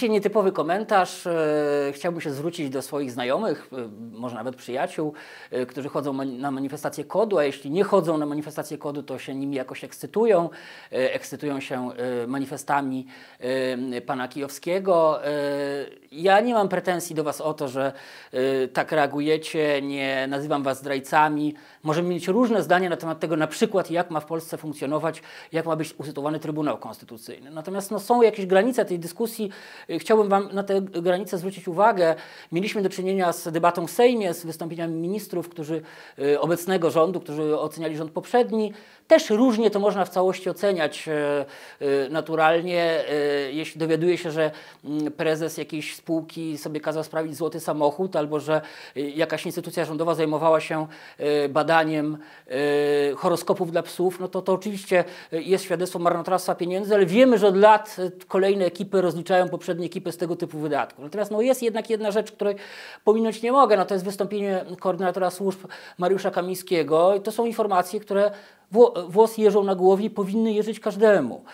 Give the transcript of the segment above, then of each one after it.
Dzisiaj nietypowy komentarz. E, chciałbym się zwrócić do swoich znajomych, e, może nawet przyjaciół, e, którzy chodzą na manifestację kodu, a jeśli nie chodzą na manifestację kodu, to się nimi jakoś ekscytują. Ekscytują się manifestami pana Kijowskiego. Ja nie mam pretensji do was o to, że tak reagujecie, nie nazywam was zdrajcami. Możemy mieć różne zdania na temat tego, na przykład jak ma w Polsce funkcjonować, jak ma być usytuowany Trybunał Konstytucyjny. Natomiast no, są jakieś granice tej dyskusji, Chciałbym Wam na te granice zwrócić uwagę. Mieliśmy do czynienia z debatą w Sejmie, z wystąpieniami ministrów, którzy e, obecnego rządu, którzy oceniali rząd poprzedni. Też różnie to można w całości oceniać e, e, naturalnie. Jeśli dowiaduje się, że mm, prezes jakiejś spółki sobie kazał sprawić złoty samochód, albo że jakaś instytucja rządowa zajmowała się badaniem horoskopów dla psów, no to to oczywiście jest świadectwo marnotrawstwa pieniędzy, ale wiemy, że od lat kolejne ekipy rozliczają poprzednie potrzebne ekipy z tego typu wydatków. Natomiast no, jest jednak jedna rzecz, której pominąć nie mogę, no to jest wystąpienie koordynatora służb Mariusza Kamińskiego i to są informacje, które włos jeżą na głowie i powinny jeżyć każdemu.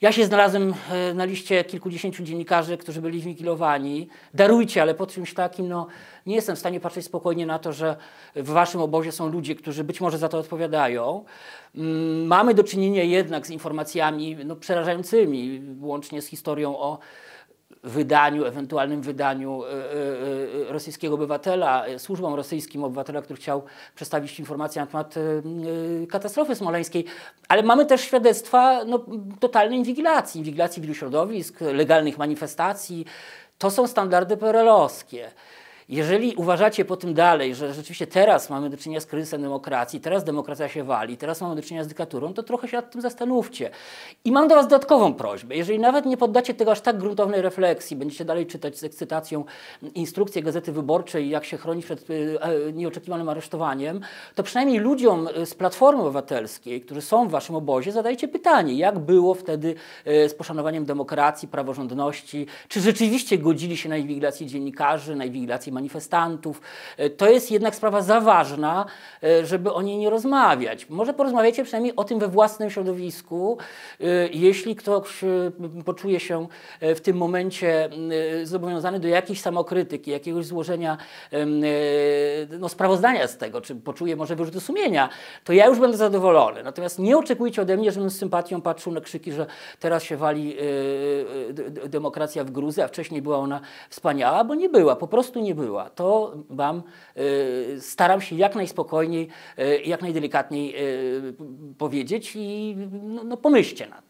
Ja się znalazłem e, na liście kilkudziesięciu dziennikarzy, którzy byli wigilowani. Darujcie, ale po czymś takim no, nie jestem w stanie patrzeć spokojnie na to, że w waszym obozie są ludzie, którzy być może za to odpowiadają. Mm, mamy do czynienia jednak z informacjami no, przerażającymi, łącznie z historią o wydaniu, ewentualnym wydaniu e, e, e, rosyjskiego obywatela, służbom rosyjskim obywatela, który chciał przedstawić informacje na temat katastrofy smoleńskiej. Ale mamy też świadectwa no, totalnej inwigilacji, inwigilacji wielu środowisk, legalnych manifestacji. To są standardy perelowskie. Jeżeli uważacie po tym dalej, że rzeczywiście teraz mamy do czynienia z kryzysem demokracji, teraz demokracja się wali, teraz mamy do czynienia z dyktaturą, to trochę się nad tym zastanówcie. I mam do Was dodatkową prośbę. Jeżeli nawet nie poddacie tego aż tak gruntownej refleksji, będziecie dalej czytać z ekscytacją instrukcje Gazety Wyborczej, jak się chronić przed e, e, nieoczekiwanym aresztowaniem, to przynajmniej ludziom z Platformy Obywatelskiej, którzy są w Waszym obozie, zadajcie pytanie, jak było wtedy e, z poszanowaniem demokracji, praworządności, czy rzeczywiście godzili się na inwigilacji dziennikarzy, na inwigilację manifestantów. E, to jest jednak sprawa za ważna, e, żeby o niej nie rozmawiać. Może porozmawiacie przynajmniej o tym we własnym środowisku, e, jeśli ktoś poczuje się w tym momencie zobowiązany do jakiejś samokrytyki, jakiegoś złożenia no, sprawozdania z tego, czy poczuje może wyrzuty sumienia, to ja już będę zadowolony. Natomiast nie oczekujcie ode mnie, żebym z sympatią patrzył na krzyki, że teraz się wali demokracja w Gruzji, a wcześniej była ona wspaniała, bo nie była, po prostu nie była była. To Wam y, staram się jak najspokojniej, y, jak najdelikatniej y, powiedzieć i no, no, pomyślcie nad tym.